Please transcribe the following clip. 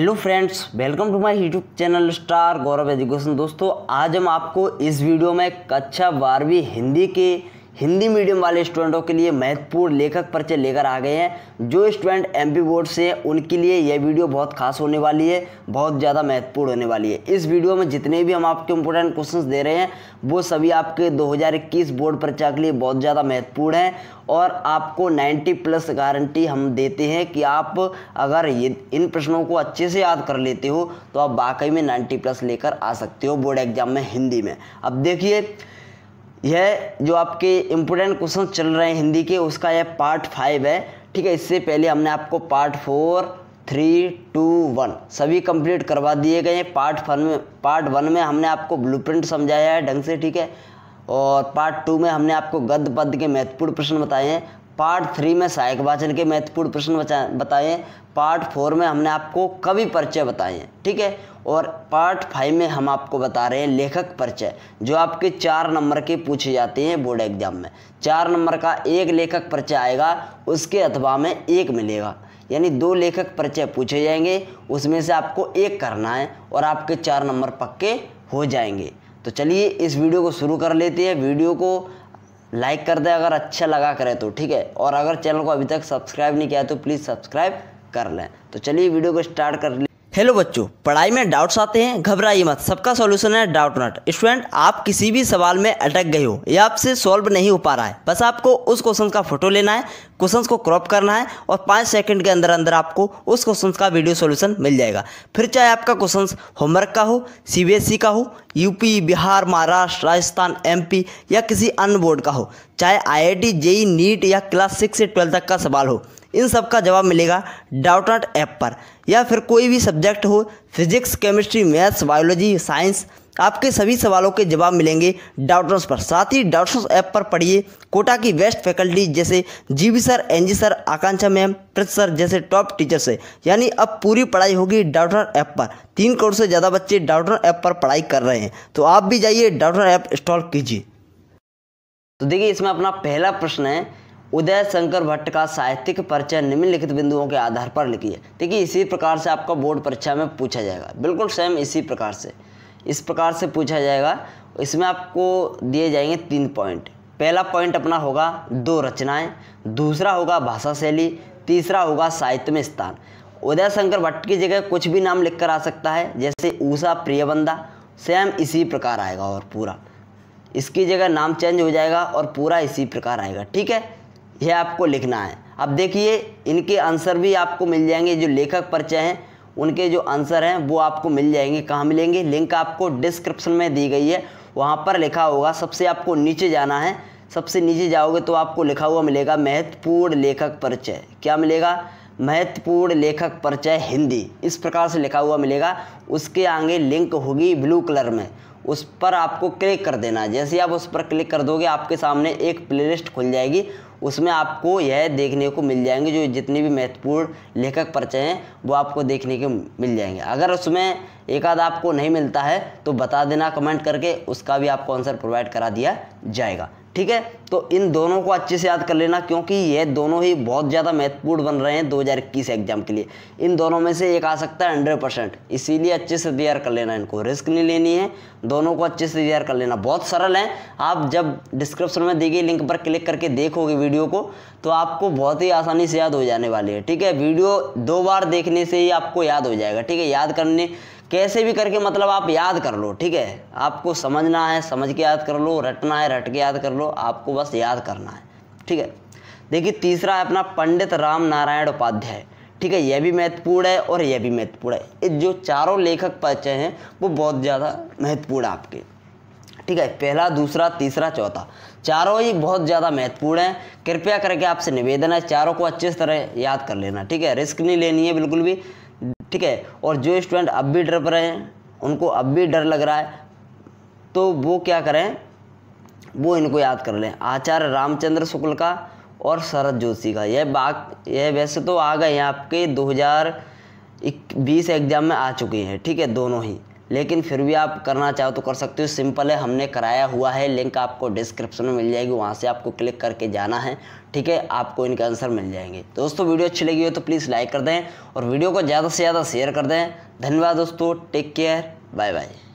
hello friends welcome to my YouTube channel Star Gaurav Education दोस्तों आज हम आपको इस वीडियो में कक्षा बारहवीं हिंदी के हिंदी मीडियम वाले स्टूडेंटों के लिए महत्वपूर्ण लेखक परिचय लेकर आ गए हैं जो स्टूडेंट एम पी बोर्ड से उनके लिए यह वीडियो बहुत खास होने वाली है बहुत ज़्यादा महत्वपूर्ण होने वाली है इस वीडियो में जितने भी हम आपके इंपॉर्टेंट क्वेश्चंस दे रहे हैं वो सभी आपके 2021 बोर्ड परीक्षा के लिए बहुत ज़्यादा महत्वपूर्ण हैं और आपको नाइन्टी प्लस गारंटी हम देते हैं कि आप अगर इन प्रश्नों को अच्छे से याद कर लेते हो तो आप वाकई में नाइन्टी प्लस लेकर आ सकते हो बोर्ड एग्जाम में हिंदी में अब देखिए यह जो आपके इम्पोर्टेंट क्वेश्चन चल रहे हैं हिंदी के उसका यह पार्ट फाइव है ठीक है इससे पहले हमने आपको part four three two one सभी कंप्लीट करवा दिए गए हैं पार्ट फन में पार्ट वन में हमने आपको ब्लूप्रिंट समझाया है ढंग से ठीक है और पार्ट टू में हमने आपको गद्य पद के महत्वपूर्ण प्रश्न बताए हैं पार्ट थ्री में सहायक वाचन के महत्वपूर्ण प्रश्न बताएं पार्ट फोर में हमने आपको कवि परिचय बताए हैं ठीक है और पार्ट फाइव में हम आपको बता रहे हैं लेखक परिचय जो आपके चार नंबर के पूछे जाते हैं बोर्ड एग्जाम में चार नंबर का एक लेखक परिचय आएगा उसके अथवा में एक मिलेगा यानी दो लेखक परिचय पूछे जाएंगे उसमें से आपको एक करना है और आपके चार नंबर पक्के हो जाएंगे तो चलिए इस वीडियो को शुरू कर लेते हैं वीडियो को लाइक कर दे अगर अच्छा लगा करे तो ठीक है और अगर चैनल को अभी तक सब्सक्राइब नहीं किया तो प्लीज़ सब्सक्राइब कर लें तो चलिए वीडियो को स्टार्ट कर लें हेलो बच्चों पढ़ाई में डाउट्स आते हैं घबराइए मत सबका सॉल्यूशन है डाउट नट स्टूडेंट आप किसी भी सवाल में अटक गए हो या आपसे सॉल्व नहीं हो पा रहा है बस आपको उस क्वेश्चन का फोटो लेना है क्वेश्चंस को क्रॉप करना है और पाँच सेकंड के अंदर अंदर आपको उस क्वेश्चन का वीडियो सॉल्यूशन मिल जाएगा फिर चाहे आपका क्वेश्चन होमवर्क का हो सी e का हो यूपी बिहार महाराष्ट्र राजस्थान एम या किसी अन्य बोर्ड का हो चाहे आई आई टी नीट या क्लास सिक्स से ट्वेल्थ तक का सवाल हो इन सब का जवाब मिलेगा डाउट नॉट ऐप पर या फिर कोई भी सब्जेक्ट हो physics chemistry maths biology science आपके सभी सवालों के जवाब मिलेंगे डाउटनोस पर साथ ही डाउटनोस ऐप पर पढ़िए कोटा की बेस्ट फैकल्टी जैसे GB sir NG sir Akanksha ma'am Preet sir जैसे टॉप टीचर से यानी अब पूरी पढ़ाई होगी डाउटर ऐप पर तीन करोड़ से ज़्यादा बच्चे डाउटर ऐप पर पढ़ाई कर रहे हैं तो आप भी जाइए डाउटर ऐप इंस्टॉल कीजिए तो देखिए इसमें अपना पहला प्रश्न है उदय शंकर भट्ट का साहित्यिक परिचय निम्नलिखित बिंदुओं के आधार पर लिखिए देखिए इसी प्रकार से आपका बोर्ड परीक्षा में पूछा जाएगा बिल्कुल सेम इसी प्रकार से इस प्रकार से पूछा जाएगा इसमें आपको दिए जाएंगे तीन पॉइंट पहला पॉइंट अपना होगा दो रचनाएं दूसरा होगा भाषा शैली तीसरा होगा साहित्य में स्थान उदय शंकर भट्ट की जगह कुछ भी नाम लिख कर आ सकता है जैसे ऊषा प्रियबंदा सेम इसी प्रकार आएगा और पूरा इसकी जगह नाम चेंज हो जाएगा और पूरा इसी प्रकार आएगा ठीक है यह आपको लिखना है अब देखिए इनके आंसर भी आपको मिल जाएंगे जो लेखक परिचय हैं उनके जो आंसर हैं वो आपको मिल जाएंगे कहाँ मिलेंगे लिंक आपको डिस्क्रिप्शन में दी गई है वहाँ पर लिखा होगा सबसे आपको नीचे जाना है सबसे नीचे जाओगे तो आपको लिखा हुआ मिलेगा महत्वपूर्ण लेखक परिचय क्या मिलेगा महत्वपूर्ण लेखक परिचय हिंदी इस प्रकार से लिखा हुआ मिलेगा उसके आगे लिंक होगी ब्लू कलर में उस पर आपको क्लिक कर देना जैसे आप उस पर क्लिक कर दोगे आपके सामने एक प्लेलिस्ट खुल जाएगी उसमें आपको यह देखने को मिल जाएंगे जो जितने भी महत्वपूर्ण लेखक परिचय हैं वो आपको देखने को मिल जाएंगे अगर उसमें एक आध आपको नहीं मिलता है तो बता देना कमेंट करके उसका भी आपको आंसर प्रोवाइड करा दिया जाएगा ठीक है तो इन दोनों को अच्छे से याद कर लेना क्योंकि ये दोनों ही बहुत ज़्यादा महत्वपूर्ण बन रहे हैं 2021 एग्जाम के लिए इन दोनों में से एक आ सकता है हंड्रेड परसेंट इसीलिए अच्छे से तैयार कर लेना इनको रिस्क नहीं लेनी है दोनों को अच्छे से तैयार कर लेना बहुत सरल है आप जब डिस्क्रिप्शन में दी गई लिंक पर क्लिक करके देखोगे वीडियो को तो आपको बहुत ही आसानी से याद हो जाने वाली है ठीक है वीडियो दो बार देखने से ही आपको याद हो जाएगा ठीक है याद करने कैसे भी करके मतलब आप याद कर लो ठीक है आपको समझना है समझ के याद कर लो रटना है रट के याद कर लो आपको बस याद करना है ठीक है देखिए तीसरा है अपना पंडित राम नारायण उपाध्याय ठीक है यह भी महत्वपूर्ण है और यह भी महत्वपूर्ण है जो चारों लेखक परिचय हैं वो बहुत ज़्यादा महत्वपूर्ण है आपके ठीक है पहला दूसरा तीसरा चौथा चारों ही बहुत ज़्यादा महत्वपूर्ण है कृपया करके आपसे निवेदन है चारों को अच्छे तरह याद कर लेना ठीक है रिस्क नहीं लेनी है बिल्कुल भी ठीक है और जो स्टूडेंट अब भी डर रहे हैं उनको अब भी डर लग रहा है तो वो क्या करें वो इनको याद कर लें आचार्य रामचंद्र शुक्ल का और शरद जोशी का यह बाग यह वैसे तो आ गए हैं आपके दो हज़ार एग्ज़ाम में आ चुकी हैं ठीक है दोनों ही लेकिन फिर भी आप करना चाहो तो कर सकते हो सिंपल है हमने कराया हुआ है लिंक आपको डिस्क्रिप्शन में मिल जाएगी वहाँ से आपको क्लिक करके जाना है ठीक है आपको इनके आंसर मिल जाएंगे दोस्तों वीडियो अच्छी लगी हो तो प्लीज़ लाइक कर दें और वीडियो को ज़्यादा से ज़्यादा शेयर कर दें धन्यवाद दोस्तों टेक केयर बाय बाय